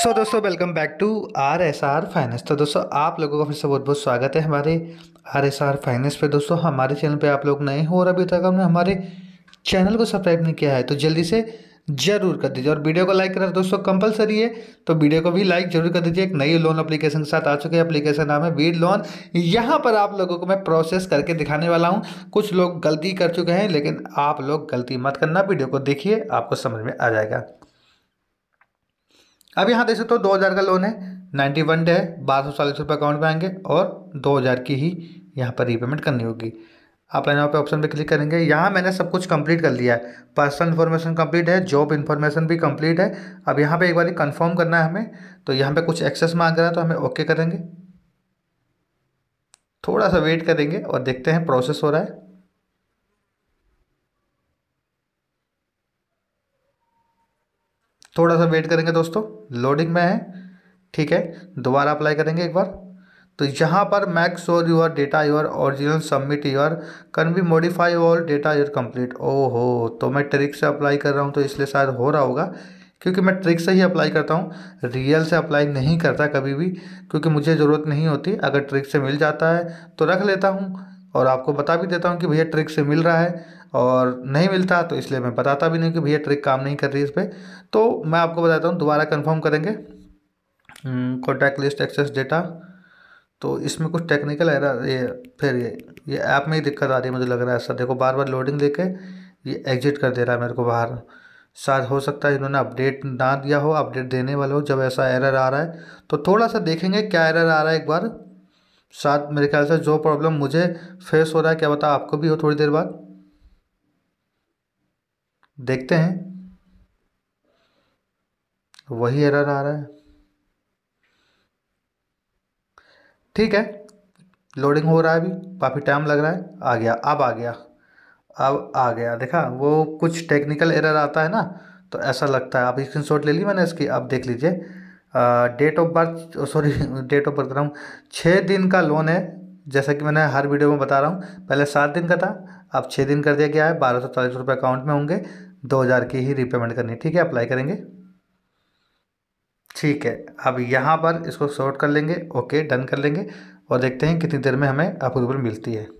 सो so, दोस्तों welcome back to R S R finance तो दोस्तों आप लोगों का फिर से बहुत बहुत स्वागत है हमारे आर एस आर फाइनेंस पे दोस्तों हमारे चैनल पे आप लोग नए हो और अभी तक हमने हमारे चैनल को सब्सक्राइब नहीं किया है तो जल्दी से जरूर कर दीजिए और वीडियो को लाइक करना दोस्तों कंपलसरी है तो वीडियो को भी लाइक जरूर कर दीजिए एक नई लोन एप्लीकेशन के साथ आ चुके हैं एप्लीकेशन नाम है वीड लोन यहाँ पर आप लोगों को मैं प्रोसेस करके दिखाने वाला हूँ कुछ लोग गलती कर चुके हैं लेकिन आप लोग गलती मत करना वीडियो को देखिए आपको समझ में आ जाएगा अब यहाँ देख सकते हो दो हज़ार का लोन है नाइन्टी वन डे है बारह सौ चालीस रुपये अकाउंट में आएंगे और दो हज़ार की ही यहाँ पर रीपेमेंट करनी होगी आप यहाँ पे ऑप्शन पे क्लिक करेंगे यहाँ मैंने सब कुछ कंप्लीट कर लिया है पर्सनल इन्फॉर्मेशन कंप्लीट है जॉब इन्फॉर्मेशन भी कंप्लीट है अब यहाँ पे एक बार कंफर्म करना है हमें तो यहाँ पे कुछ एक्सेस मांग रहा है तो हमें ओके करेंगे थोड़ा सा वेट करेंगे और देखते हैं प्रोसेस हो रहा है थोड़ा सा वेट करेंगे दोस्तों लोडिंग में है ठीक है दोबारा अप्लाई करेंगे एक बार तो यहाँ पर make sure your data your original submit your can be modify all data your complete ओहो तो मैं ट्रिक से अप्लाई कर रहा हूँ तो इसलिए शायद हो रहा होगा क्योंकि मैं ट्रिक से ही अप्लाई करता हूँ रियल से अप्लाई नहीं करता कभी भी क्योंकि मुझे ज़रूरत नहीं होती अगर ट्रिक से मिल जाता है तो रख लेता हूँ और आपको बता भी देता हूँ कि भैया ट्रिक से मिल रहा है और नहीं मिलता तो इसलिए मैं बताता भी नहीं कि भैया ट्रिक काम नहीं कर रही इस पर तो मैं आपको बताता हूँ दोबारा कन्फर्म करेंगे कॉन्टैक्ट लिस्ट एक्सेस डेटा तो इसमें कुछ टेक्निकल एरर ये फिर ये ये ऐप में ही दिक्कत आ रही है मुझे लग रहा है सर देखो बार बार लोडिंग देके ये एग्जिट कर दे रहा है मेरे को बाहर शायद हो सकता है इन्होंने अपडेट ना दिया हो अपडेट देने वाले हो जब ऐसा एरर आ रहा है तो थोड़ा सा देखेंगे क्या एरर आ रहा है एक बार शायद मेरे ख्याल से जो प्रॉब्लम मुझे फेस हो रहा है क्या बता आपको भी हो थोड़ी देर बाद देखते हैं वही एरर आ रहा है ठीक है लोडिंग हो रहा है अभी काफ़ी टाइम लग रहा है आ गया अब आ गया अब आ गया देखा वो कुछ टेक्निकल एरर आता है ना तो ऐसा लगता है आप स्क्रीन शॉट ले ली मैंने इसकी आप देख लीजिए date of birth sorry date of birth कर रहा हूँ छः दिन का लोन है जैसा कि मैंने हर वीडियो में बता रहा हूँ पहले सात दिन का था अब छः दिन कर दिया गया है बारह सौ चालीस रुपये अकाउंट में होंगे दो हज़ार की ही रिपेमेंट करनी ठीक है अप्लाई करेंगे ठीक है अब यहाँ पर इसको शॉर्ट कर लेंगे ओके डन कर लेंगे और देखते हैं कितनी देर में हमें अप्रूवल मिलती है